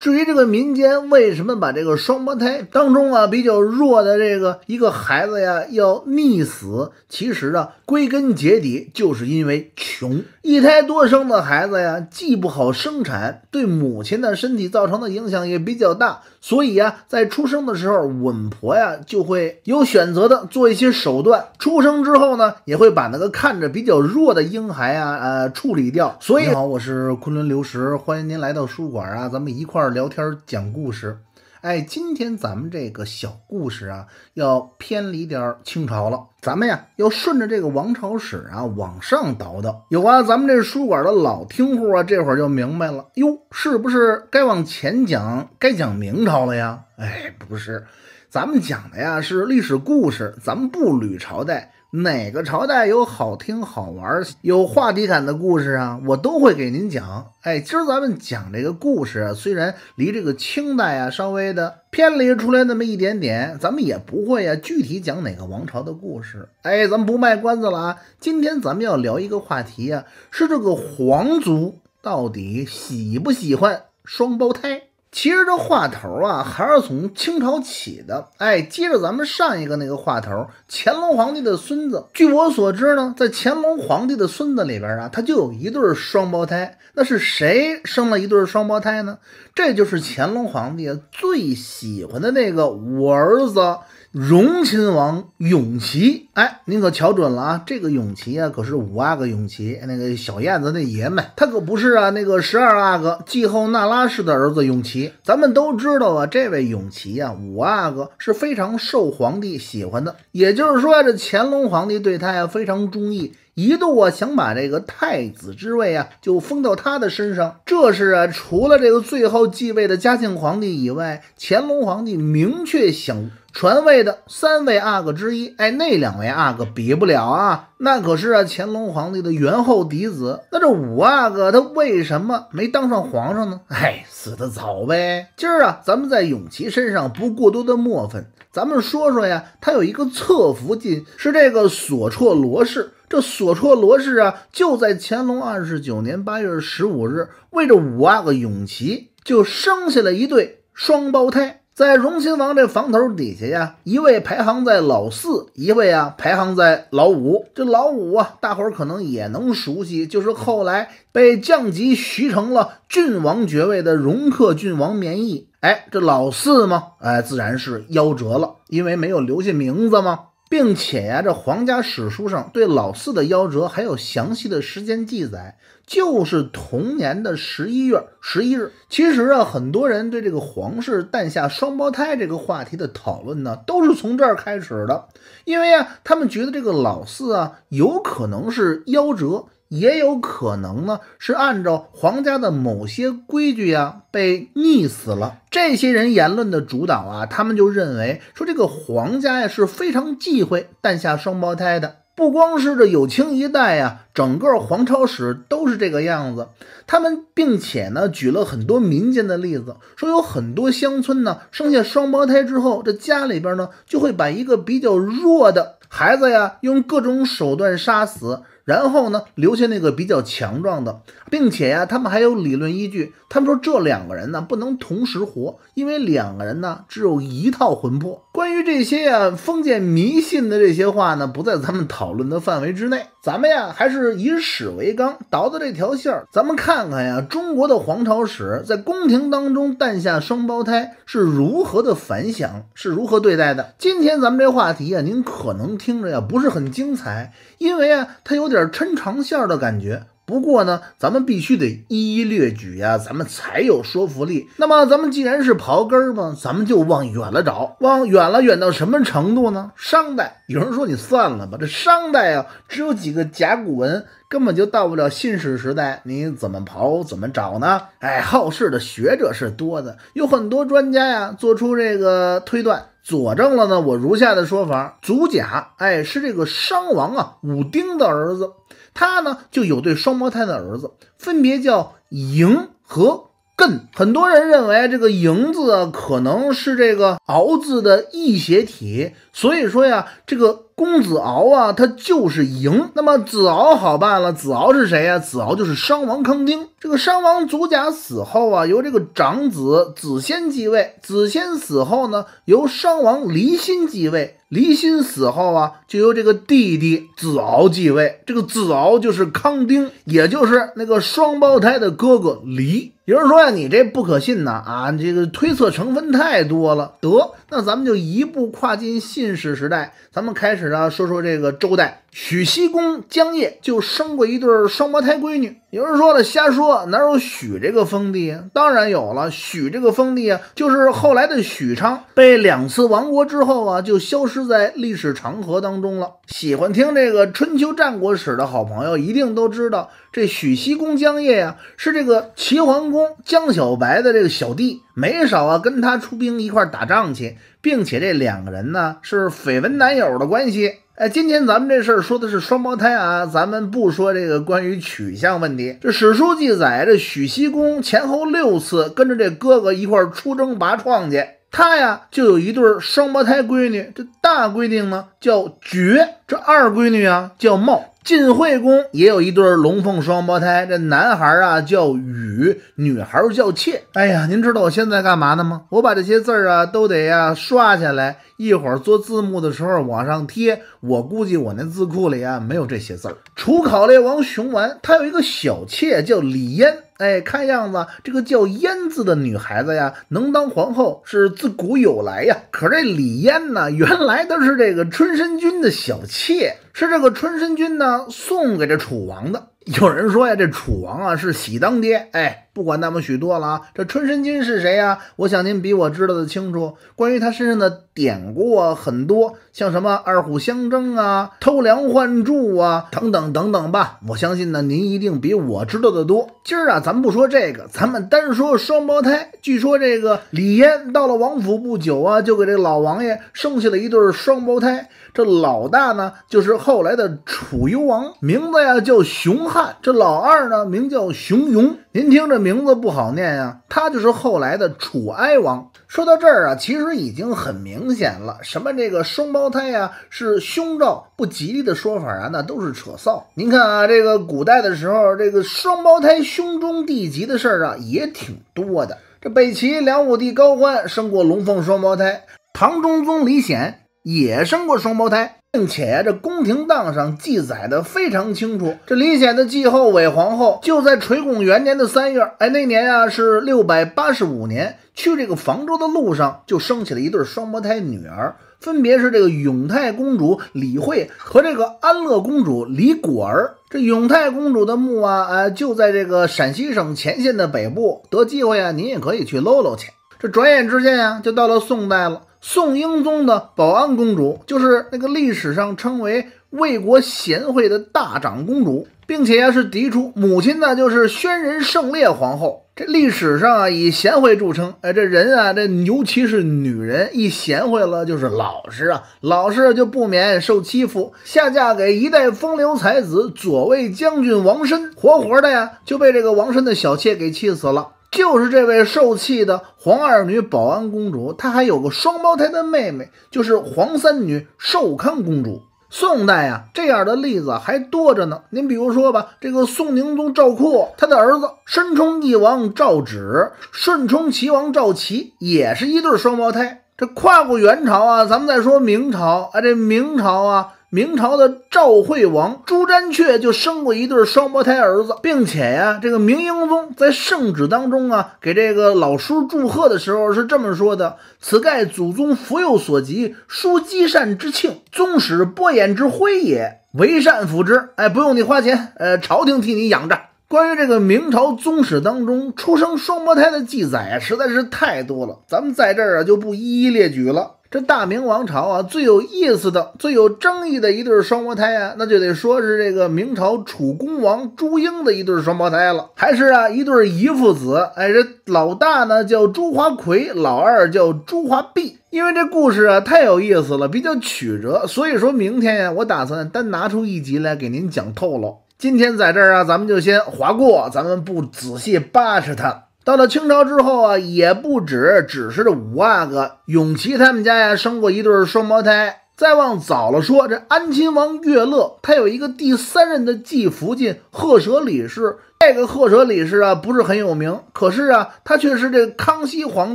至于这个民间为什么把这个双胞胎当中啊比较弱的这个一个孩子呀要溺死，其实啊归根结底就是因为穷，一胎多生的孩子呀既不好生产，对母亲的身体造成的影响也比较大。所以啊，在出生的时候，稳婆呀就会有选择的做一些手段。出生之后呢，也会把那个看着比较弱的婴孩啊，呃，处理掉。所以，好，我是昆仑流石，欢迎您来到书馆啊，咱们一块儿聊天讲故事。哎，今天咱们这个小故事啊，要偏离点清朝了。咱们呀，要顺着这个王朝史啊往上倒倒。有啊，咱们这书馆的老听户啊，这会儿就明白了。哟，是不是该往前讲，该讲明朝了呀？哎，不是，咱们讲的呀是历史故事，咱们不捋朝代。哪个朝代有好听好玩、有话题感的故事啊，我都会给您讲。哎，今儿咱们讲这个故事，虽然离这个清代啊稍微的偏离出来那么一点点，咱们也不会啊具体讲哪个王朝的故事。哎，咱们不卖关子了啊，今天咱们要聊一个话题啊，是这个皇族到底喜不喜欢双胞胎？其实这话头啊，还是从清朝起的。哎，接着咱们上一个那个话头，乾隆皇帝的孙子，据我所知呢，在乾隆皇帝的孙子里边啊，他就有一对双胞胎。那是谁生了一对双胞胎呢？这就是乾隆皇帝最喜欢的那个五儿子。荣亲王永琪，哎，您可瞧准了啊！这个永琪啊，可是五阿哥永琪，那个小燕子那爷们，他可不是啊。那个十二阿哥继后那拉氏的儿子永琪，咱们都知道啊。这位永琪呀，五阿哥是非常受皇帝喜欢的，也就是说，这乾隆皇帝对他呀非常中意，一度啊想把这个太子之位啊就封到他的身上。这是啊，除了这个最后继位的嘉庆皇帝以外，乾隆皇帝明确想。传位的三位阿哥之一，哎，那两位阿哥比不了啊，那可是啊乾隆皇帝的元后嫡子。那这五阿哥他为什么没当上皇上呢？哎，死的早呗。今儿啊，咱们在永琪身上不过多的墨分，咱们说说呀，他有一个侧福晋是这个索绰罗氏。这索绰罗氏啊，就在乾隆二十九年八月十五日，为这五阿哥永琪就生下了一对双胞胎。在荣亲王这房头底下呀，一位排行在老四，一位啊排行在老五。这老五啊，大伙儿可能也能熟悉，就是后来被降级徐成了郡王爵位的荣克郡王绵亿。哎，这老四嘛，哎，自然是夭折了，因为没有留下名字嘛。并且呀，这皇家史书上对老四的夭折还有详细的时间记载，就是同年的十一月十一日。其实啊，很多人对这个皇室诞下双胞胎这个话题的讨论呢，都是从这儿开始的，因为啊，他们觉得这个老四啊，有可能是夭折。也有可能呢，是按照皇家的某些规矩呀，被溺死了。这些人言论的主导啊，他们就认为说这个皇家呀是非常忌讳诞下双胞胎的，不光是这有清一代呀。整个皇朝史都是这个样子，他们并且呢举了很多民间的例子，说有很多乡村呢生下双胞胎之后，这家里边呢就会把一个比较弱的孩子呀用各种手段杀死，然后呢留下那个比较强壮的，并且呀他们还有理论依据，他们说这两个人呢不能同时活，因为两个人呢只有一套魂魄。关于这些呀封建迷信的这些话呢，不在咱们讨论的范围之内，咱们呀还是。以史为纲，导的这条线儿，咱们看看呀，中国的皇朝史在宫廷当中诞下双胞胎是如何的反响，是如何对待的。今天咱们这话题呀，您可能听着呀不是很精彩，因为啊，它有点抻长线的感觉。不过呢，咱们必须得一一列举呀，咱们才有说服力。那么，咱们既然是刨根儿嘛，咱们就往远了找，往远了，远到什么程度呢？商代有人说：“你算了吧，这商代啊，只有几个甲骨文，根本就到不了信史时代，你怎么刨，怎么找呢？”哎，好事的学者是多的，有很多专家呀，做出这个推断，佐证了呢。我如下的说法：祖甲，哎，是这个商王啊，武丁的儿子。他呢就有对双胞胎的儿子，分别叫赢和。艮。很多人认为这个嬴字可能是这个敖字的异写体，所以说呀，这个公子敖啊，他就是嬴。那么子敖好办了，子敖是谁呀？子敖就是商王康丁。这个商王祖甲死后啊，由这个长子子先继位。子先死后呢，由商王离心继位。离心死后啊，就由这个弟弟子敖继位。这个子敖就是康丁，也就是那个双胞胎的哥哥离。有人说呀，你这不可信呐，啊，这个推测成分太多了。得，那咱们就一步跨进信史时代，咱们开始呢说说这个周代。许西公江业就生过一对双胞胎闺女。有人说了，瞎说，哪有许这个封地？当然有了，许这个封地啊，就是后来的许昌，被两次亡国之后啊，就消失在历史长河当中了。喜欢听这个春秋战国史的好朋友，一定都知道，这许西公江业呀，是这个齐桓公江小白的这个小弟，没少啊跟他出兵一块打仗去，并且这两个人呢，是绯闻男友的关系。哎，今天咱们这事儿说的是双胞胎啊，咱们不说这个关于取向问题。这史书记载，这许西公前后六次跟着这哥哥一块儿出征拔创去，他呀就有一对双胞胎闺女，这大闺女呢叫绝，这二闺女啊叫茂。晋惠公也有一对龙凤双胞胎，这男孩啊叫禹，女孩叫妾。哎呀，您知道我现在干嘛呢吗？我把这些字儿啊都得呀刷下来，一会儿做字幕的时候往上贴。我估计我那字库里啊没有这些字儿。楚考烈王熊完，他有一个小妾叫李嫣。哎，看样子这个叫燕子的女孩子呀，能当皇后是自古有来呀。可这李嫣呢，原来她是这个春申君的小妾，是这个春申君呢送给这楚王的。有人说呀，这楚王啊是喜当爹，哎。不管那么许多了啊！这春申君是谁呀？我想您比我知道的清楚。关于他身上的典故啊，很多，像什么二虎相争啊、偷梁换柱啊等等等等吧。我相信呢，您一定比我知道的多。今儿啊，咱不说这个，咱们单说双胞胎。据说这个李嫣到了王府不久啊，就给这老王爷生下了一对双胞胎。这老大呢，就是后来的楚幽王，名字呀叫熊汉；这老二呢，名叫熊勇。您听这名。名字不好念呀，他就是后来的楚哀王。说到这儿啊，其实已经很明显了，什么这个双胞胎呀，是凶兆不吉利的说法啊，那都是扯臊。您看啊，这个古代的时候，这个双胞胎胸中地吉的事儿啊，也挺多的。这北齐梁武帝高欢生过龙凤双胞胎，唐中宗李显也生过双胞胎。并且呀，这宫廷档上记载的非常清楚，这李显的继后韦皇后就在垂拱元年的三月，哎，那年啊是六百八十五年，去这个房州的路上就生起了一对双胞胎女儿，分别是这个永泰公主李慧和这个安乐公主李果儿。这永泰公主的墓啊，哎，就在这个陕西省乾县的北部，得机会啊，您也可以去搂搂去。这转眼之间呀，就到了宋代了。宋英宗的保安公主，就是那个历史上称为“魏国贤惠”的大长公主，并且呀是嫡出，母亲呢就是宣仁圣烈皇后。这历史上啊以贤惠著称，哎，这人啊，这尤其是女人一贤惠了就是老实啊，老实就不免受欺负，下嫁给一代风流才子左卫将军王申，活活的呀就被这个王申的小妾给气死了。就是这位受气的黄二女宝安公主，她还有个双胞胎的妹妹，就是黄三女寿康公主。宋代啊，这样的例子还多着呢。您比如说吧，这个宋宁宗赵括，他的儿子申冲翼王赵祉、顺冲齐王赵齐，也是一对双胞胎。这跨过元朝啊，咱们再说明朝啊，这明朝啊。明朝的赵惠王朱瞻阙就生过一对双胞胎儿子，并且呀，这个明英宗在圣旨当中啊，给这个老叔祝贺的时候是这么说的：“此盖祖宗福佑所及，叔积善之庆，宗室播衍之辉也，为善辅之。”哎，不用你花钱，呃，朝廷替你养着。关于这个明朝宗室当中出生双胞胎的记载啊，实在是太多了，咱们在这儿啊就不一一列举了。这大明王朝啊，最有意思的、最有争议的一对双胞胎啊，那就得说是这个明朝楚恭王朱英的一对双胞胎了，还是啊一对姨父子。哎，这老大呢叫朱华奎，老二叫朱华碧。因为这故事啊太有意思了，比较曲折，所以说明天呀，我打算单拿出一集来给您讲透喽。今天在这儿啊，咱们就先划过，咱们不仔细扒扯它。到了清朝之后啊，也不止只是这五阿哥永琪他们家呀，生过一对双胞胎。再往早了说，这安亲王岳乐，他有一个第三任的继福晋赫舍里氏。这个赫舍里氏啊，不是很有名，可是啊，她却是这康熙皇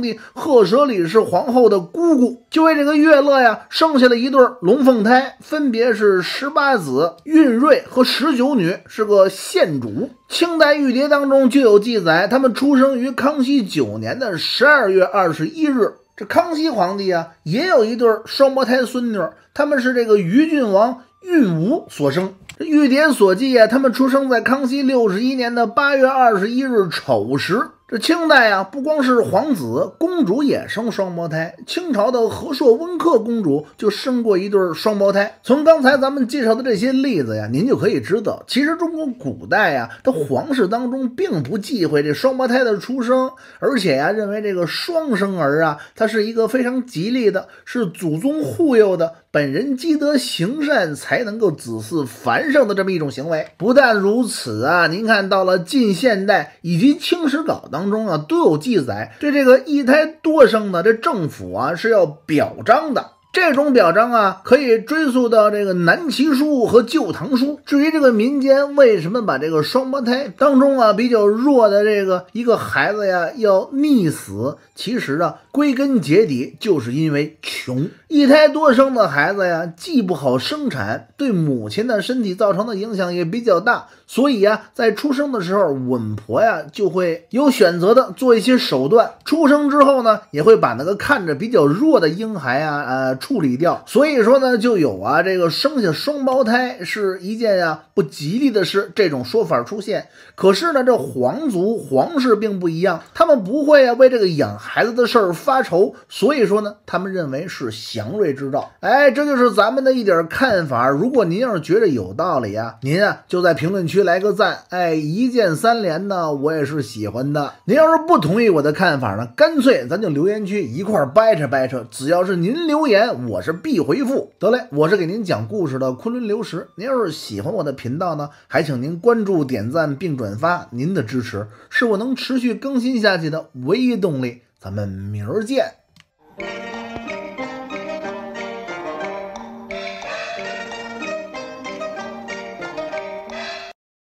帝赫舍里氏皇后的姑姑。就为这个岳乐呀，生下了一对龙凤胎，分别是十八子韵瑞和十九女，是个县主。清代玉牒当中就有记载，他们出生于康熙九年的十二月二十一日。这康熙皇帝啊，也有一对双胞胎孙女，他们是这个于郡王允武所生。《这玉典所记啊，他们出生在康熙六十一年的八月二十一日丑时。这清代啊，不光是皇子公主也生双胞胎。清朝的和硕温克公主就生过一对双胞胎。从刚才咱们介绍的这些例子呀，您就可以知道，其实中国古代呀，它皇室当中并不忌讳这双胞胎的出生，而且呀，认为这个双生儿啊，它是一个非常吉利的，是祖宗护佑的。本人积德行善才能够子嗣繁盛的这么一种行为。不但如此啊，您看到了近现代以及清史稿当中啊都有记载，对这个一胎多生的这政府啊是要表彰的。这种表彰啊，可以追溯到这个《南齐书》和《旧唐书》。至于这个民间为什么把这个双胞胎当中啊比较弱的这个一个孩子呀要溺死，其实啊归根结底就是因为穷。一胎多生的孩子呀，既不好生产，对母亲的身体造成的影响也比较大，所以啊在出生的时候，稳婆呀就会有选择的做一些手段。出生之后呢，也会把那个看着比较弱的婴孩啊，呃。处理掉，所以说呢，就有啊，这个生下双胞胎是一件啊不吉利的事，这种说法出现。可是呢，这皇族皇室并不一样，他们不会啊为这个养孩子的事儿发愁，所以说呢，他们认为是祥瑞之兆。哎，这就是咱们的一点看法。如果您要是觉得有道理啊，您啊就在评论区来个赞，哎，一键三连呢，我也是喜欢的。您要是不同意我的看法呢，干脆咱就留言区一块掰扯掰扯，只要是您留言。我是必回复得嘞，我是给您讲故事的昆仑流石。您要是喜欢我的频道呢，还请您关注、点赞并转发。您的支持是我能持续更新下去的唯一动力。咱们明儿见。